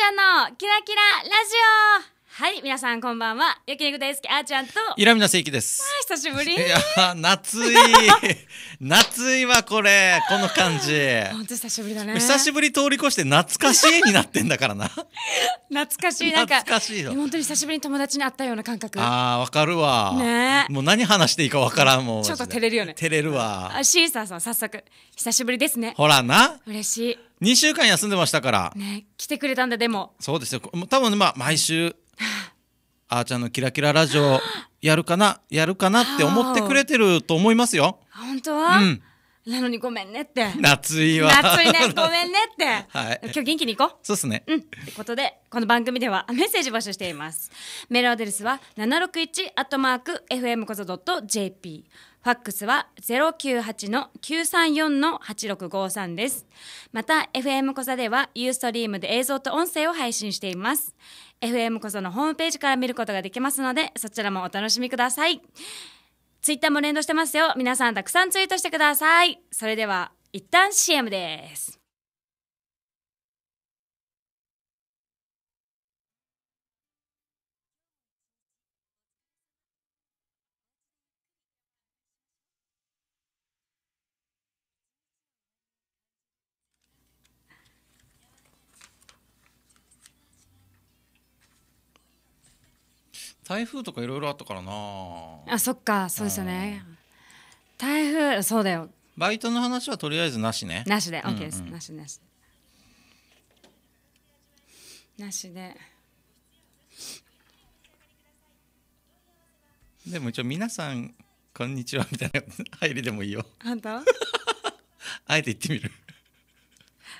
ちゃんのキラキララジオはい皆さんこんばんは焼肉大好きあーちゃんとイラミナ聖輝ですあ久しぶりいや夏い 夏いわこれこの感じ本当久しぶりだね久しぶり通り越して懐かしいになってんだからな 懐かしいなんか懐かしいよ本当に久しぶりに友達に会ったような感覚ああ、わかるわねもう何話していいかわからんもうちょっと照れるよね照れるわあシーサーさん早速久しぶりですねほらな嬉しい2週間休んでましたから、ね、来てくれたんだでもそうですよ多分まあ毎週あーちゃんのキラキララジオ やるかなやるかなって思ってくれてると思いますよ。本当は、うんなのにごめんねって。夏いわ。夏いね、ごめんねって。はい。今日元気に行こう。そうっすね。うん。ってことで、この番組ではメッセージ募集しています。メールアドレスは761アットマーク FM こそ .jp。ファックスは098-934-8653です。また、FM コザではユーストリームで映像と音声を配信しています。FM コザのホームページから見ることができますので、そちらもお楽しみください。ツイッターも連動してますよ。皆さんたくさんツイートしてください。それでは、一旦 CM です。台風とかいろいろあったからなあそっかそうですよね、台風そうだよバイトの話はとりあえずなしねなしで OK です、うんうん、なしなしなしででも一応皆さんこんにちはみたいな入りでもいいよ本当 あえて言ってみる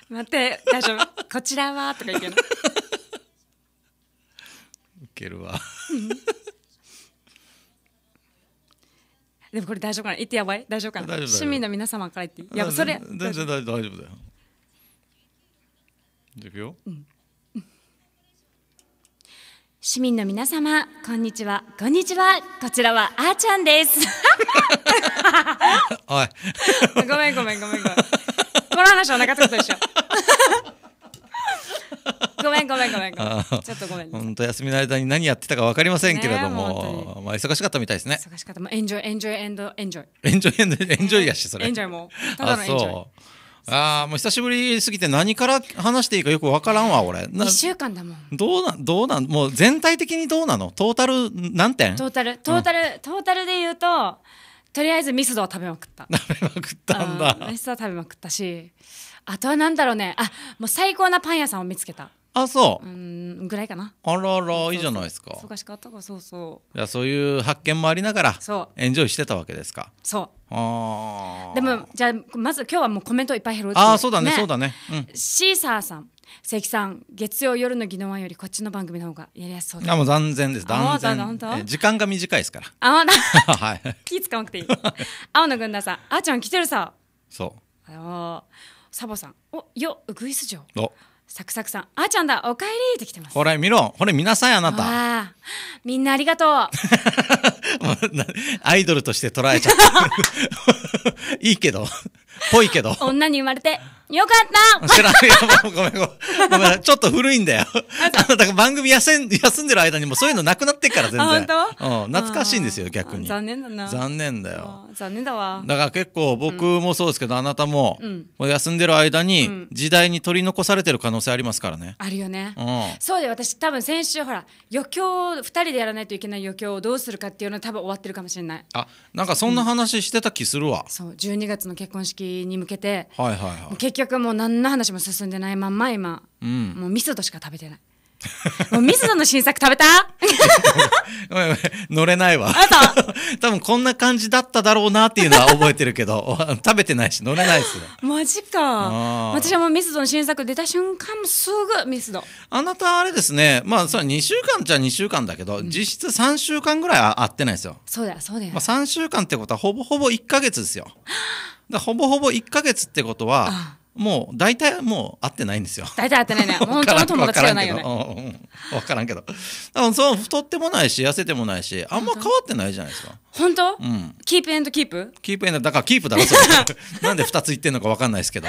待って大丈夫こちらはとか言ってるいけるわ でもこれ大丈夫かな言ってやばい大丈夫かな市民の皆様から言ってやばそれ全然大丈夫だよじゃいくよ、うん、市民の皆様こんにちはこんにちはこちらはあーちゃんです おい ごめんごめんごめんごめんこの話はなかったことでしょと休みの間に何やってたか分かりませんけれども、ね、まあ忙しかったみたいですね。忙しかった。まあ、エンジョイ、エンジョイ、エンド、エンジョイ。エンジョイ、エンドエンジョイやし、それ。エンジョイも。ただのエンジョイ。ああ、もう久しぶりすぎて何から話していいかよく分からんわ、俺。1週間だもん。どうなん、どうなん、もう全体的にどうなのトータル何点トータル、トータル、うん、トータルで言うと、とりあえずミスドは食べまくった。食べまくったんだ。ミスドは食べまくったし、あとは何だろうね、あ、もう最高なパン屋さんを見つけた。あそう、うん、ぐらいかなあららいいじゃないですか忙しかったかそうそうじゃそういう発見もありながらエンジョイしてたわけですかそうあでもじゃあまず今日はもうコメントいっぱい拾っああそうだね、ね、そうだね、うん、シーサーさん関さん月曜夜のギノワンよりこっちの番組の方がやりやすそうですあもう断然です断然時間が短いですからあ はい、気使わなくていい青野軍団さんあーちゃん来てるさそうあサボさんおよウグイス嬢おサクサクさん、あーちゃんだ、おかえりって来てます。ほら見ろ、ほら見なさいあなた。ああみんなありがとう。アイドルとして捉えちゃった。いいけど、ぽいけど。女に生まれてよかった知らないごめんごめん。ごめん、ちょっと古いんだよ。あ番組休ん休んでる間にもそういうのなくなってから全然。うん、懐かしいんですよ、逆に。残念だな。残念だよ。残念だわ。だから結構僕もそうですけど、あなたも、もう休んでる間に時代に取り残されてる可能性ありますからね。あるよね。うん。そうで私多分先週ほら、余興、二人でやらないといけない余興をどうするかっていうのは多分終わってるかもしれない。あ、なんかそんな話してた気するわ。そう、12月の結婚式に向けて。はいはいはい。結局局もう何の話も進んでないまんま今、うん、もうミスドしか食べてないもうスドの新作食べたごごめめんん乗れないわ。多分こんな感じだっただろうなっていうのは覚えてるけど、食べてないし乗れないですよ。マジか。私はもうスドの新作出た瞬間もすぐミスドあなたあれですね、まあそ2週間じゃ2週間だけど、うん、実質3週間ぐらい会ってないですよ。そうだそうだよ。まあ、3週間ってことはほぼほぼ1か月ですよ。ほぼほぼ1か月ってことは、ああもう大体もう会ってないんですよ。大体会ってないね。も う本当の友達じゃないよね。わからんけど。うん、そう太ってもないし痩せてもないし、あんま変わってないじゃないですか。本当？うん。キープエンドキープ？キープエンドだからキープだろそれ。なんで二つ言ってんのかわかんないですけど。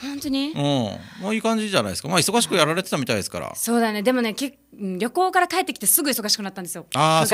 本当に？うん。まあいい感じじゃないですか。まあ忙しくやられてたみたいですから。そうだね。でもね、け旅行から帰ってきてすぐ忙しくなったんですよ。ああ、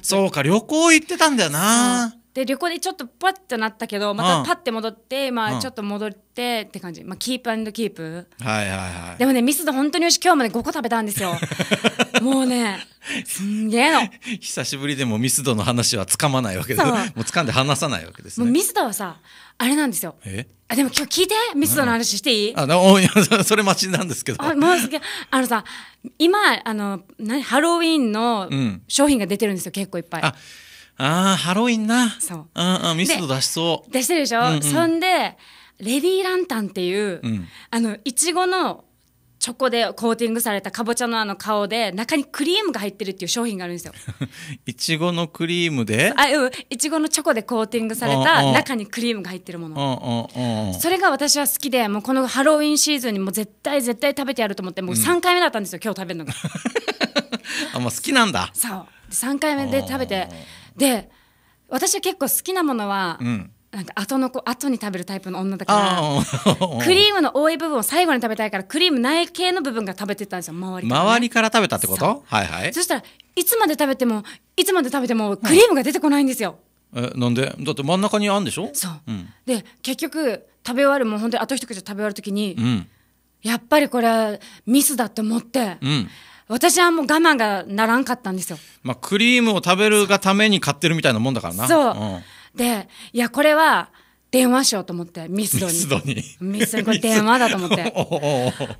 そうか。旅行行ってたんだよな。で旅行でちょっとパッとなったけどまたパッて戻って、うん、まあちょっと戻ってって感じ、まあ、キープアンドキープはいはいはいでもねミスド本当に美味しい今日まで5個食べたんですよ もうねすんげえの久しぶりでもミスドの話はつかまないわけでもう掴んで話さないわけですねもうミスドはさあれなんですよえあでも今日聞いてミスドの話していい、うん、あおい それ待ちなんですけどあもうすげあのさ今あの何ハロウィンの商品が出てるんですよ、結構いっぱいあああハロウィンなそうああミスト出しそう出してるでしょ、うんうん、そんでレディーランタンっていう、うん、あのいちごのチョコでコーティングされたかぼちゃのあの顔で中にクリームが入ってるっていう商品があるんですよ。いちごのクリームであうんいちごのチョコでコーティングされた中にクリームが入ってるものそれが私は好きでもうこのハロウィンシーズンにも絶対絶対食べてやると思ってもう3回目だったんですよ、うん、今日食べるのが。あもう好きなんだそう3回目で食べて。で私は結構好きなものは、うんなんか後の子後に食べるタイプの女だからクリームの多い部分を最後に食べたいからクリーム内い系の部分が食べてたんですよ周りから、ね、周りから食べたってことはいはいそしたらいつまで食べてもいつまで食べてもクリームが出てこないんですよ、はい、えなんでだって真ん中にあんでしょそう、うん、で結局食べ終わるもう本当にあと一口食べ終わる時に、うん、やっぱりこれはミスだって思って、うん私はもう我慢がならんかったんですよ。まあ、クリームを食べるがために買ってるみたいなもんだからな。そう。うん、で、いや、これは、電話しようと思ってミスドにミスドにミスドにこれ電話だと思って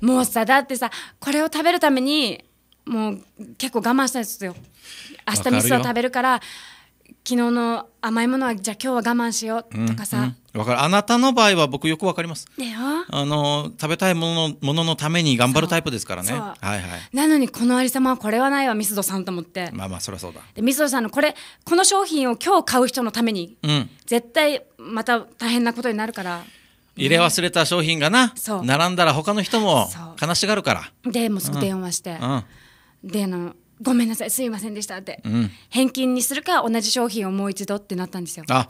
もうさだってさこれを食べるためにもう結構我慢したんですよ明日ミスド食べるから昨日の甘いものはじゃあ今日は我慢しようとかさ、うんうん、かるあなたの場合は僕よくわかりますあの食べたいものもののために頑張るタイプですからね、はいはい、なのにこのありさまはこれはないわミスドさんと思ってまあまあそりゃそうだでミスドさんのこれこの商品を今日買う人のために、うん、絶対また大変なことになるから入れ忘れた商品がな、並んだら他の人も悲しがるからでもうすぐ電話して、うんうん、であのごめんなさいすいませんでしたって、うん、返金にするか同じ商品をもう一度ってなったんですよあ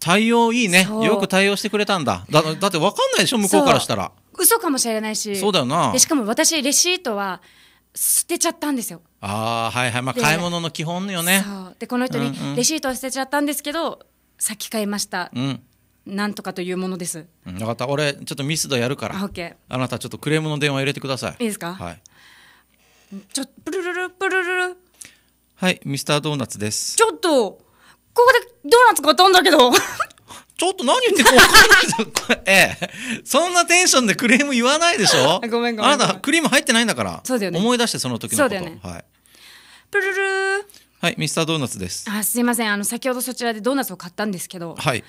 対応いいねよく対応してくれたんだだだって分かんないでしょ向こうからしたら嘘かもしれないしそうだよなでしかも私レシートは捨てちゃったんですよああはいはいまあ買い物の基本よねでこの人に、レシートは捨てちゃったんですけどさっき買いました、うん、なんとかというものです、うん、分かった俺ちょっとミスドやるからあなたちょっとクレームの電話入れてくださいいいですかはいちょプルルルプルルルはいミスタードーナツですちょっとここでドーナツ買ったんだけど ちょっと何言ってこ分かんないええ。そんなテンションでクレーム言わないでしょごめんごめんあなたクリーム入ってないんだから。そうだよね。思い出してその時のこと。そうだよね。はい。プルルルはい、ミスタードーナツです。あ、すいません。あの、先ほどそちらでドーナツを買ったんですけど。はい。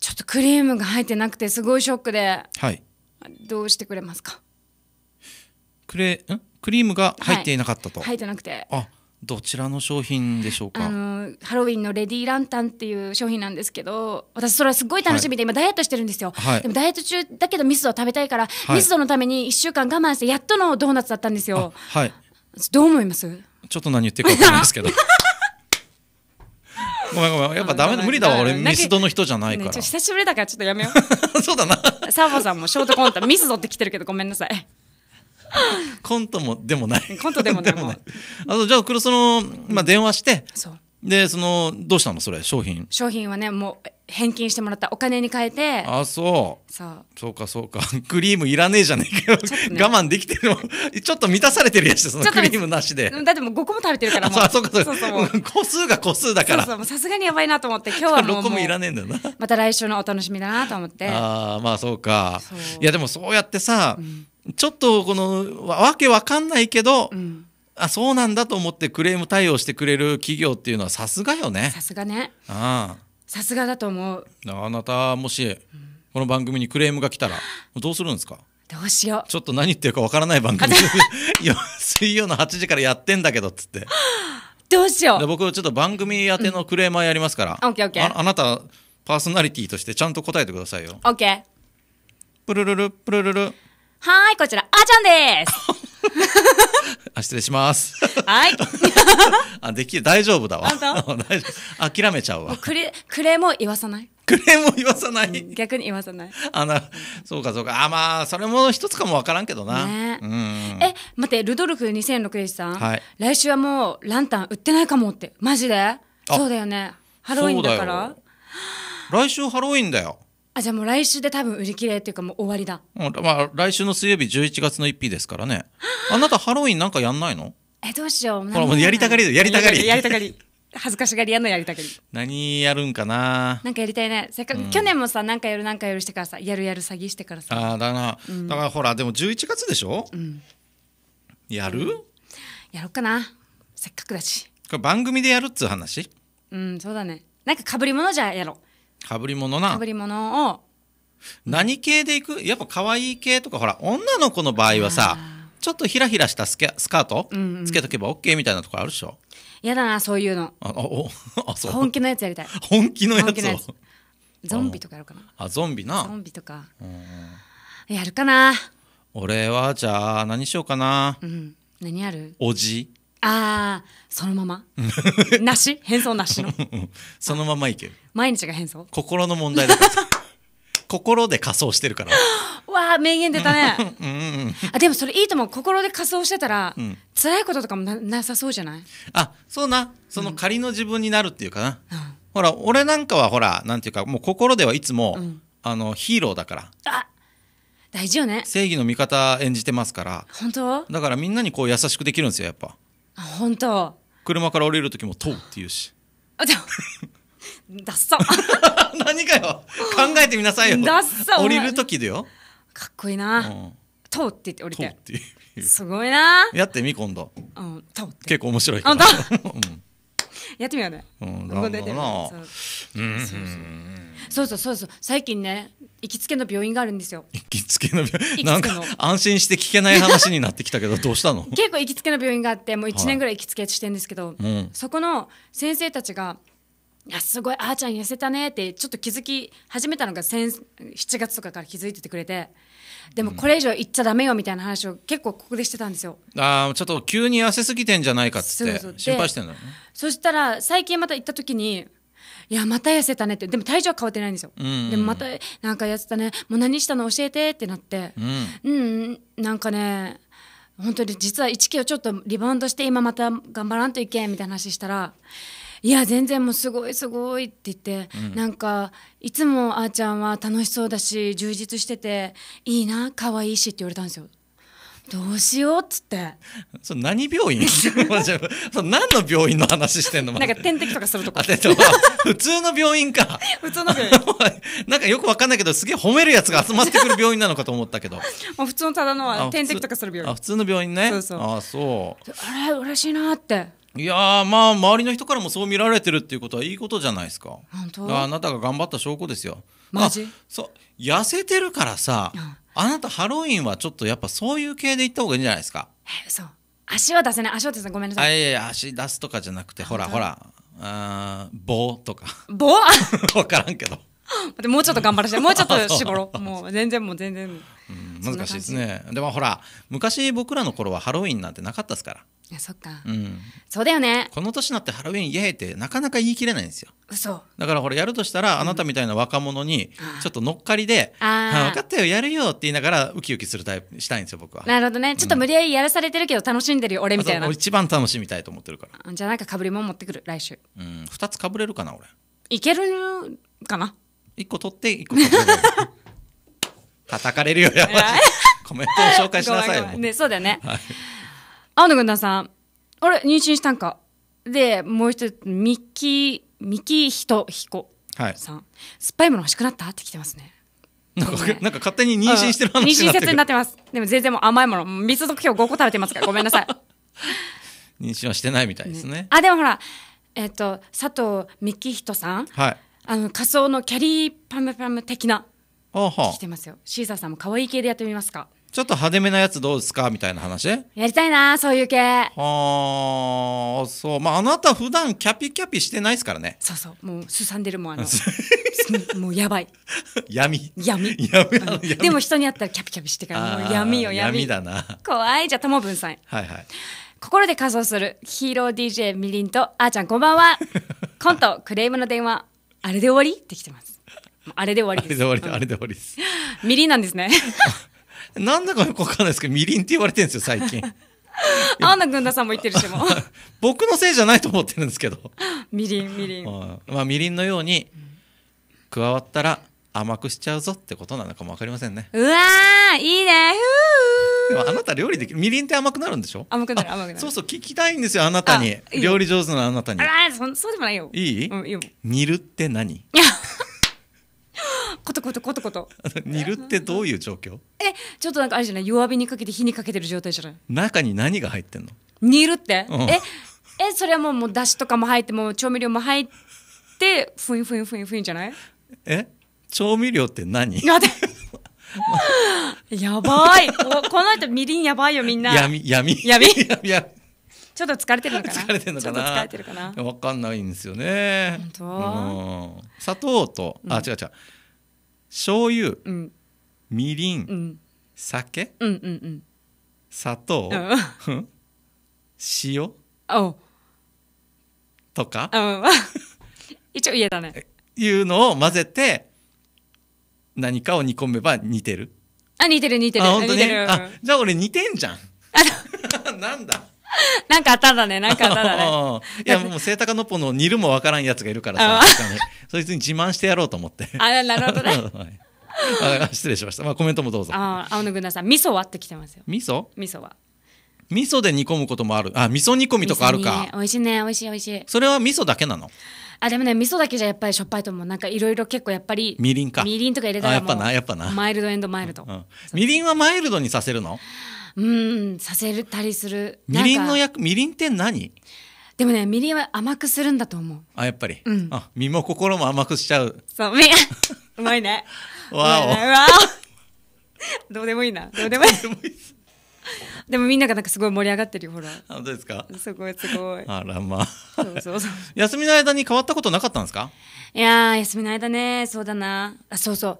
ちょっとクリームが入ってなくて、すごいショックで。はい。どうしてくれますかクレんクリームが入っていなかったと、はい、入ってなくてあどちらの商品でしょうかあのハロウィンのレディーランタンっていう商品なんですけど私それはすごい楽しみで、はい、今ダイエットしてるんですよ、はい、でもダイエット中だけどミスドを食べたいから、はい、ミスドのために1週間我慢してやっとのドーナツだったんですよはいどう思いますちょっと何言ってるか分かんないですけど ごめんごめんやっぱダメだ無理だわ俺ミスドの人じゃないから、ね、久しぶりだからちょっとやめよう そうだなサーーさんもショートコントミスドって来てるけどごめんなさい コントもでもない。コントでも でもない。あと、じゃあ、黒その、まあ、電話して、で、その、どうしたのそれ、商品。商品はね、もう、返金してもらったお金に変えて。あ、そう。そう。そうか、そうか。クリームいらねえじゃねえかよ。ね、我慢できてるの。ちょっと満たされてるやつそのクリームなしで。だってもう5個も食べてるから、もう。あ、そうか、そうか。そう個数が個数だから。そうそう、さすがにやばいなと思って、今日はもう。6個もいらねえんだよな。また来週のお楽しみだなと思って。ああ、まあそうか。ういや、でもそうやってさ、うんちょっとこのわけわかんないけど、うん、あそうなんだと思ってクレーム対応してくれる企業っていうのはさすがよね。さすがね。ああさすがだと思う。あなたもし、この番組にクレームが来たらどうするんですか。どうしよう。ちょっと何言ってるかわからない番組。水曜の8時からやってんだけどっつって。どうしよう。僕ちょっと番組宛てのクレーマーやりますから。うん、オッケーオッケー。あなたパーソナリティとしてちゃんと答えてくださいよ。オッケー。プルルルプルルル。はい、こちら、あーちゃんです。あ失礼します。はい。あできる大丈夫だわ。大丈夫諦めちゃうわ。クレクレも言わさない。クレー言わさない、逆に言わさないあなそうかそうかあまあそれも一つかもわからんけどな、ねうん、え待ってルドルフ2006でさん、はい、来週はもうランタン売ってないかもってマジでそうだよねハロウィンだから来週ハロウィンだよあじゃあもう来週で多分売り切れっていうかもう終わりだ、うんまあ、来週の水曜日11月の1日ですからねあなたハロウィンなんかやんないのえどうしようほらもうやりたがりやりたがりやりたがり恥ずかしがり屋のやりたがり何やるんかななんかやりたいねせっかく、うん、去年もさ何かやる何かやるしてからさやるやる詐欺してからさあだな、うん、だからほらでも11月でしょ、うん、やる、やろっかなせっかくだしこれ番組でやるっつう話うんそうだねなんかかぶり物じゃやろかぶり物なかぶり物を何系でいくやっぱ可愛い系とかほら女の子の場合はさちょっとひらひらしたスケスカート、うんうん、つけとけば OK みたいなとこあるでしょ嫌だなそういうのあおあそう本気のやつやりたい本気のやつをゾンビとかやるかなあゾンビなゾンビとかやるかな俺はじゃあ何しようかな、うん、何やるおじああそのまま なし変装なしの そのままいける毎日が変装心の問題だから 心で仮装してるからわあ名言出たねうん、あでもそれいいと思う心で仮装してたら、うん、辛いこととかもなさそうじゃないあそうなその仮の自分になるっていうかな、うん、ほら俺なんかはほらなんていうかもう心ではいつも、うん、あのヒーローだからあ大事よね正義の味方演じてますから本当だからみんなにこう優しくできるんですよやっぱあ本当車から降りる時も「とう」って言うしあじゃあ ダッサ 何かよ考えてみなさいよダッサ降りる時だよかっこいいな、うん「とう」って言って降りて「とっていうすごいなやってみ今度「うんとって結構面白いから、うん、やってみようね、うん、だろうなうんそうそうそうそう最近ね行きつけの病院があるんですよ行きつけの病院なんか安心して聞けない話になってきたけどどうしたの結構行きつけの病院があってもう1年ぐらい行きつけしてんですけど、はい、そこの先生たちが「いやすごいあーちゃん痩せたね」ってちょっと気づき始めたのが7月とかから気づいててくれて。でもこれ以上行っちゃだめよみたいな話を結構ここでしてたんですよ。うん、ああちょっと急に痩せすぎてんじゃないかっつって心配してんだ、ね、そしたら最近また行った時にいやまた痩せたねってでも体重は変わってないんですよ、うんうん、でもまたなんか痩せたねもう何したの教えてってなって、うん、うん、なんかね本当に実は1キロちょっとリバウンドして今また頑張らんといけんみたいな話したらいや全然もうすごいすごいって言って、うん、なんかいつもあーちゃんは楽しそうだし充実してていいな可愛いしって言われたんですよ。どうしようっつってそれ何病院 それ何の病院の話してんのなんか点滴とかするとか。普通の病院か 普通の病院 なんかよくわかんないけどすげえ褒めるやつが集まってくる病院なのかと思ったけどもう普通のただの点滴とかする病院あ普通の病院ねそうそうあそうあれ嬉しいなっていやまあ周りの人からもそう見られてるっていうことはいいことじゃないですかあなたが頑張った証拠ですよマジそう痩せてるからさ、うんあなたハロウィンはちょっとやっぱそういう系で行った方がいいんじゃないですかえそう足は出せない足は出せないごめんなさいいやいや足出すとかじゃなくてほらほらあ棒とか棒分 からんけどもうちょっと頑張らせて もうちょっと絞ろうもう全然もう全然、うん、難しいですねでもほら昔僕らの頃はハロウィンなんてなかったですからいやそっか、うん、そうだよねこの年になってハロウィンイエーイってなかなか言い切れないんですよそうだからこれやるとしたら、あなたみたいな若者にちょっと乗っかりで「あ分かったよやるよ」って言いながらウキウキするタイプしたいんですよ僕はなるほどねちょっと無理やりやらされてるけど楽しんでるよ俺みたいな一番楽しみたいと思ってるからじゃあなんかかぶりもん持ってくる来週うん2つかぶれるかな俺いけるかな1個取って1個取って叩かれるよやばいコメントを紹介しなさいよ、ね、そうだよね、はい青野軍団さん、あれ、妊娠したんか。で、もう一つ、ミッキー、ミキーヒトヒコさん、はい、酸っぱいもの欲しくなったって来てますね。なんか、ね、なんか勝手に妊娠してる話になってる、妊娠説になってます。でも全然もう甘いもの、密度標5個食べてますから、ごめんなさい。妊娠はしてないみたいですね。ねあ、でもほら、えっ、ー、と、佐藤ミキヒトさん。はい。あの、仮想のキャリーパムパム的な。あはあ、来てますよ。シーザーさんも可愛い系でやってみますか。ちょっと派手めなやつどうですかみたいな話やりたいなそういう系はあそうまああなた普段キャピキャピしてないですからねそうそうもうすさんでるもんあの もうやばい闇闇 闇でも人に会ったらキャピキャピしてからもう闇よ闇闇だな怖いじゃあともぶんさんはいはい心で仮装するヒーロー DJ みりんとあーちゃんこんばんは コントクレームの電話あれで終わりってきてますあれで終わりですあれで終わりですみりんなんですねなんだかよくわかんないですけどみりんって言われてるんですよ最近。アンナ軍団さんも言ってるしも 僕のせいじゃないと思ってるんですけど みりんみりん、まあ、みりんのように加わったら甘くしちゃうぞってことなのかも分かりませんねうわいいねでもあなた料理できるみりんって甘くなるんでしょ甘くなる甘くなるそうそう聞きたいんですよあなたに料理上手なあなたにあそそうでもないよいい、うん、いい煮るって何コトコトコトコト煮るってどういう状況えちょっとなんかあれじゃない弱火にかけて火にかけてる状態じゃない中に何が入ってんの煮るって、うんええそれはもうもうだしとかも入ってもう調味料も入ってふんふんふんふんじゃないえ調味料って何待ってやばいこの後みりんやばいよみんな闇闇闇 闇ちょっと疲れてるのかな疲れてるのかなちょっと疲れてるかなわかんないんですよね。本当うん砂糖と、あ、違う違う。醤油、うん、みりん、うん、酒、うんうんうん、砂糖、うん、塩とか、一応言えたねいうのを混ぜて何かを煮込めば似てるあ似てる似てるあ本当にあじゃあ俺似てんじゃん なんだ なんかあっただね、なんかあっただね。いや、もう、セイタカノポの煮るもわからんやつがいるからさ、そいつに自慢してやろうと思って。あ、なるほどね。失礼しました。まあ、コメントもどうぞ。あ、青野軍団さん、味噌はってきてますよ。味噌味噌は。味噌で煮込むこともある。あ、味噌煮込みとかあるか。美味しいね、美味しい美味しい。それは味噌だけなのあ、でもね、味噌だけじゃやっぱりしょっぱいと思う。なんかいろいろ結構やっぱり。みりんか。みりんとか入れたらやっぱな、やっぱな。マイルドエンドマイルド。みりんはマイルドにさせるのうんさせるたりするみりんの役みりんって何でもねみりんは甘くするんだと思うあやっぱり、うん、あ身も心も甘くしちゃうそうみ うまいね わお、ね、わおどうでもいいなどうでもいいでもみんながなんかすごい盛り上がってるよほら本当ですかすごいすごいあらまあそうそうそう休みの間に変わったことなかったんですかいや休みの間ねそうだなあそうそう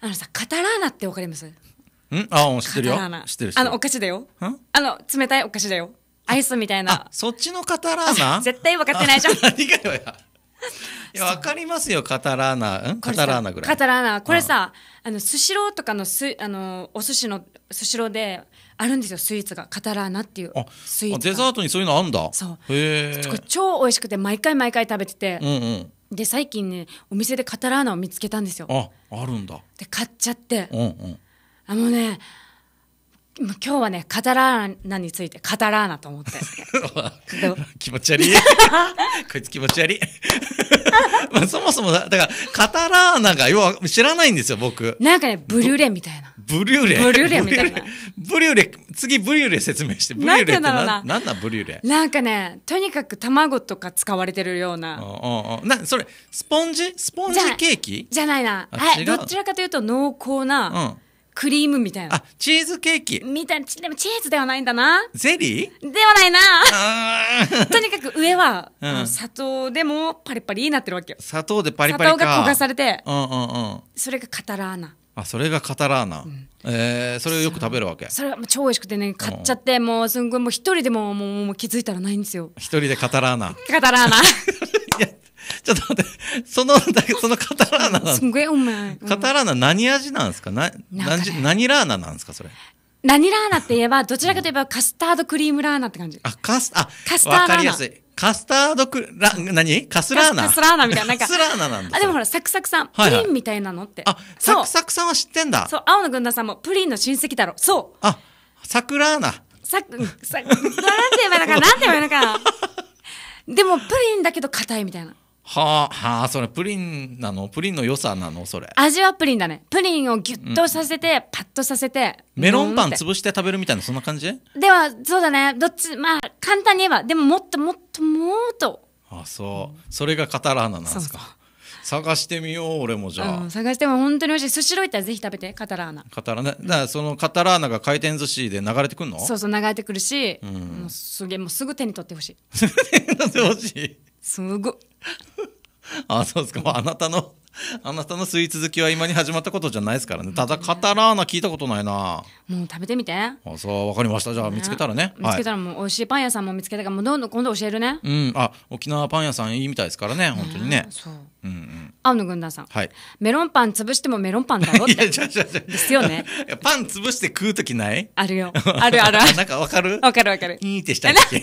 あのさカタラーナってわかりますんああ、知ってるよ。知ってる。あの、お菓子だよ。あの、冷たいお菓子だよ。アイスみたいな。そっちのカタラーナ絶対分かってないじゃん。何がよや。いや、わかりますよ、カタラーナ。カタラーナぐらい。カタラーナ。これさ、あの、スシローとかのす、あの、お寿司の、スシローで、あるんですよ、スイーツが。カタラーナっていうスイーツ。デザートにそういうのあんだ。そう。へえ。超美味しくて、毎回毎回食べてて。うんうんで最近ねお店でカタラーナを見つけたんですよああるんだで買っちゃって、うんうん、あのね今日はねカタラーナについてカタラーナと思って 気持ち悪い こいつ気持ち悪い まあ、そもそもだからカタラーナが要は知らないんですよ僕なんかねブリュレみたいなブリュレブリュレみたいなブリュレ次ブリュレ説明してブリュレって何なんだブリュレなんかねとにかく卵とか使われてるようなおうなそれスポンジスポンジケーキじゃないなはいどちらかというと濃厚な、うんクリームみたいな。あ、チーズケーキ。みたいな、でもチーズではないんだな。ゼリーではないな。とにかく上は、うん、砂糖でもパリパリになってるわけよ。砂糖でパリパリ砂糖が焦がされて、うんうんうん、それがカタラーナ。あそれがカタラーナ、うん、えー、それをよく食べるわけそれは超おいしくてね買っちゃって、うん、もうすんごいもう一人でももうもう気づいたらないんですよ一人でカタラーナカタラーナ ちょっと待って、その、そのカタラーナ。すごいお前。カタラーナ何味なんですかな何、何ラーナなんですかそれ。何ラーナって言えば、どちらかといえばカスタードクリームラーナって感じ。あ、カス、あ、カスターわかりやすい。カスタードクラ、何カスラーナカスラーナみたいな。なんかカスラーナなんだ。あ、でもほら、サクサクさん。プリンみたいなのって。あ、サクサクさんは知ってんだ。そう、青野軍団さんもプリンの親戚だろ。そう。あ、サクラーナ。サク、サク、なんて言えばいいのか、なんて言えばいいのか。でも、プリンだけど硬いみたいな。はあ、はあ、それプリンなのプリンの良さなのそれ味はプリンだねプリンをギュッとさせて、うん、パッとさせてメロンパン潰して食べるみたいなそんな感じではそうだねどっちまあ簡単に言えばでももっともっともっとあそうそれがカタラーナなんですか探してみよう俺もじゃあ、うん、探しても本当においしいスシロー行ったらぜひ食べてカタラーナカタラーナだそのカタラーナが回転寿司で流れてくるのそうそう流れてくるし、うん、もうすげえもうすぐ手に取ってほしい 手に取ってほしいすごい あそうですか、あ、なたのあなたのスイーツ好きは今に始まったことじゃないですからねただカタラーナ聞いたことないなもう食べてみてあそうわかりましたじゃあ見つけたらね見つけたらもう美味しいパン屋さんも見つけたからもうどんどん今度教えるねうんあ沖縄パン屋さんいいみたいですからね本当にねそううんうん青野軍団さん、はい、メロンパン潰してもメロンパンだろって いやじゃじゃじゃですよね パン潰して食う時ないあるよあるあるなんかわかるわかるわかるいいってしたっけ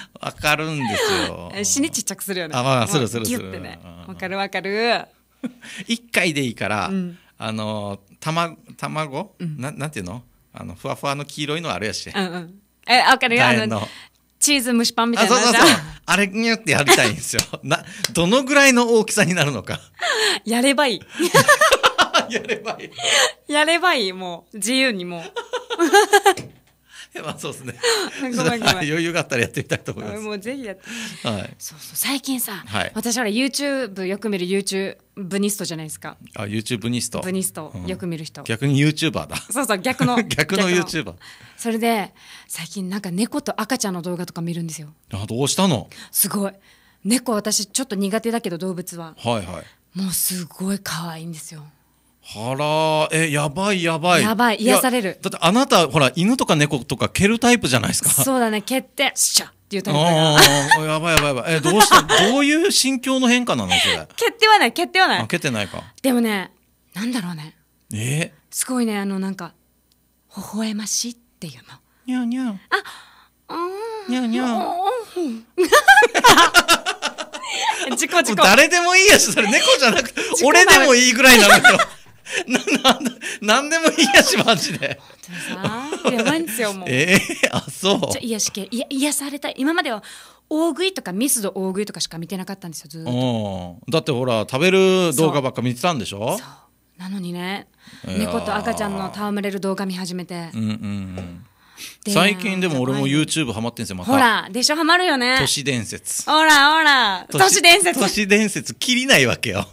わかるんですよ。死にちっちゃくするよね。あ、まあ、するするする。わかるわかる。一回でいいから、うん、あの、たま、卵、うん、ななんていうのあの、ふわふわの黄色いのあるやし。うんうん。え、わかるよ。あの、チーズ蒸しパンみたいなあそうそうそうあれによってやりたいんですよ などのぐらいの大きさになるのかやればいいやればいいやればいいもう自由にもう まあそうですね。ごめんごめん。余裕があったらやってみたいと思います。もうぜひやって。はい。そうそう最近さ、はい、私ほら YouTube よく見る YouTube ニストじゃないですか。あ YouTube ニスト。ブニスト、よく見る人。逆に YouTuber だ。そうそう逆の逆の YouTuber。それで最近なんか猫と赤ちゃんの動画とか見るんですよ。あどうしたの？すごい。猫私ちょっと苦手だけど動物は。はいはい。もうすごい可愛いんですよ。はらえやばいやばいやばい癒されるだってあなたほら犬とか猫とか蹴るタイプじゃないですか そうだね蹴ってシャッっていうタイプあ、やばいやばいやばいえどうした どういう心境の変化なのそれ蹴ってはない蹴ってはない蹴ってないかでもねなんだろうねえすごいねあのなんか微笑ましいっていうのにゃにゃあうんにゃにゃん。自己自己誰でもいいやしそれ猫じゃなくて俺でもいいぐらいなのよ ななんでもいいやしマジで。やばいんですよもう。えー、あそう。癒し系いや癒されたい今までは大食いとかミスド大食いとかしか見てなかったんですよずっと。だってほら食べる動画ばっか見てたんでしょ。そうなのにね猫と赤ちゃんの戯れる動画見始めて。うんうん、うん最近でも俺も YouTube ハマってんすよまたほらでしょハマるよね都市伝説ほらほら都市伝説都市伝説切りないわけよ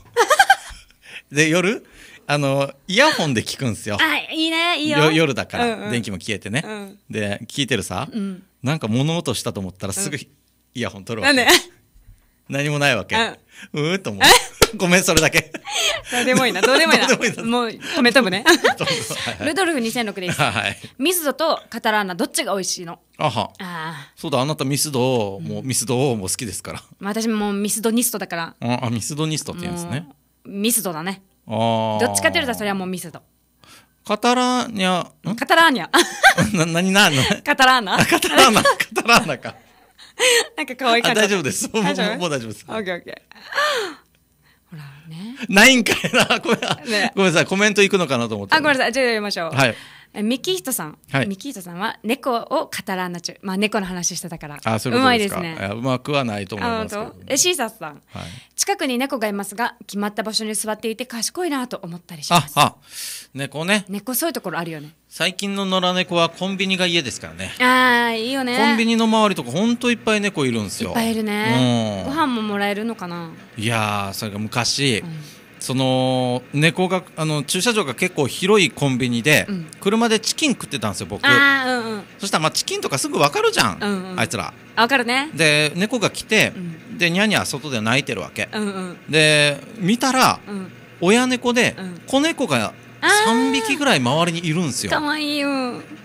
で夜あの、イヤホンで聞くんですよ。あ、いいね、いいよ。夜だから、電気も消えてね。で、聞いてるさ、なんか物音したと思ったらすぐ、イヤホン取るわけ。なんで 何もないわけ。うん、っと思う。ごめん、それだけ。どうでもいいな、どうでもいいな。もう、止めとぶね。ルドルフ2006です。はい。ミスドとカタラーナ、どっちが美味しいのあは。あそうだ、あなたミスド、もうミスドも好きですから。私もミスドニストだから。あ、ミスドニストって言うんですね。ミスドだね。どっちかというとそれはもうミスドカタラーニャカタラーニャ なになのカタラーナカタラーナカタラーナか なんか可愛かった大丈夫ですもう大丈夫ですオッケーオッケーほらねないんかいなごめん,、ごめんなさいコメントいくのかなと思ってあごめんなさいじゃあやりましょうはいミキヒトさん、はい、ミキヒトさんは猫を語らなちゅまあ猫の話してたからああそううまいですねうまくはないと思いますけシーサスさん、はい、近くに猫がいますが決まった場所に座っていて賢いなと思ったりしますああ猫ね猫そういうところあるよね最近の野良猫はコンビニが家ですからねああいいよねコンビニの周りとかほんといっぱい猫いるんですよいっぱいいるね、うん、ご飯ももらえるのかないやそれが昔、うんその猫があの駐車場が結構広いコンビニで、うん、車でチキン食ってたんですよ僕、うんうん、そしたらまあチキンとかすぐ分かるじゃん、うんうん、あいつら分かるねで猫が来て、うん、でにゃにゃ外で泣いてるわけ、うんうん、で見たら、うん、親猫で、子猫が3匹ぐらい周りにいるんですよかわいいよ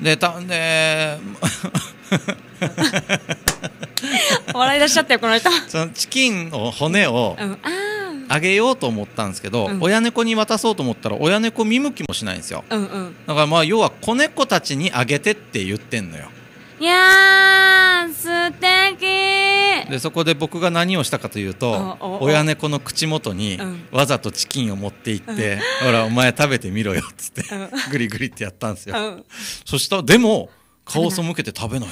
でたで 笑い出しちゃったよこの人 そのチキンを骨を、うん、あげようと思ったんですけど、うん、親猫に渡そうと思ったら親猫見向きもしないんですよ、うんうん、だからまあ要は子猫たちにあげてって言ってんのよいやー素敵でそこで僕が何をしたかというと親猫の口元にわざとチキンを持っていって、うん、ほらお前食べてみろよっつって、うん、グリグリってやったんですよ、そしたらでも顔を背けて食べない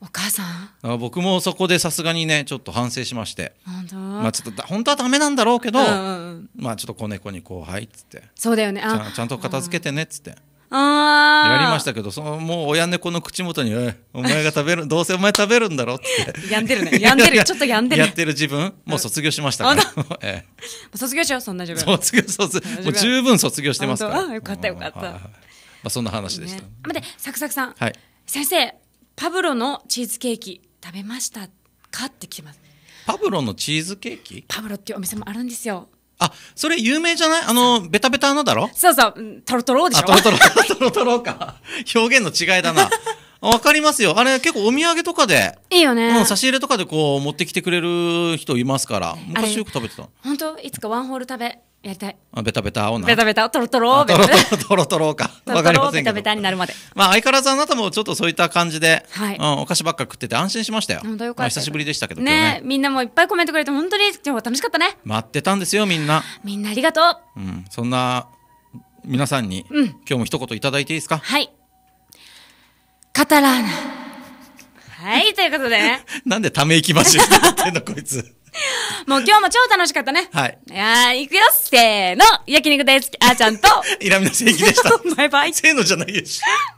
お母さんあ僕もそこでさすがにねちょっと反省しまして本当,、まあ、ちょっと本当はだめなんだろうけど、まあちょっと子猫にこう「はい」っつってそうだよねあちゃんと片付けてねっつって。あやりましたけどそのもう親猫の口元に「お前が食べる どうせお前食べるんだろ」ってやんでるねやんでるちょっとやんでるやってる自分もう卒業しましたから、ええ、卒業しようそんな自分卒業卒もう十分卒業してますからあよかったよかった、まあ、そんな話でした、ね、でサクサクさん、はい、先生パブロのチーズケーキ食べましたかって来ますパブロのチーズケーキパブロっていうお店もあるんですよあ、それ有名じゃないあの、ベタベタのだろそうそう、トロトロでしょあ、トロトロ、トロトロか。表現の違いだな。わかりますよ。あれ結構お土産とかで。いいよね。うん、差し入れとかでこう持ってきてくれる人いますから。昔よく食べてた。本当いつかワンホール食べ。やりたいあベタベタをなベタベタトロトロベタトロトロかわかりませんベタベタになるまでまあ相変わらずあなたもちょっとそういった感じで、はいうん、お菓子ばっか食ってて安心しましたよ本当よかった、久しぶりでしたけどねみんなもいっぱいコメントくれて本当に今日楽しかったね待ってたんですよみんなみんなありがとう、うん、そんな皆さんに、今日も一言いただいていいですかはいカタラーナはいということで、なんでため息走なってんのこいつもう今日も超楽しかったね。はい。いや行くよせーの焼肉大好き、あーちゃんと。イラミナスいでした。バイバイ。せーのじゃないでしょ。